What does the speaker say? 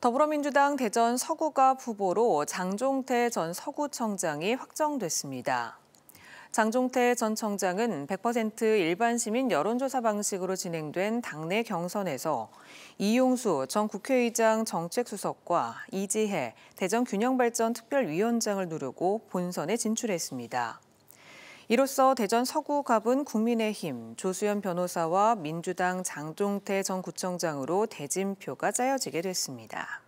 더불어민주당 대전 서구갑 후보로 장종태 전 서구청장이 확정됐습니다. 장종태 전 청장은 100% 일반 시민 여론조사 방식으로 진행된 당내 경선에서 이용수 전 국회의장 정책수석과 이지혜 대전균형발전특별위원장을 누르고 본선에 진출했습니다. 이로써 대전 서구갑은 국민의힘 조수연 변호사와 민주당 장종태 전 구청장으로 대진표가 짜여지게 됐습니다.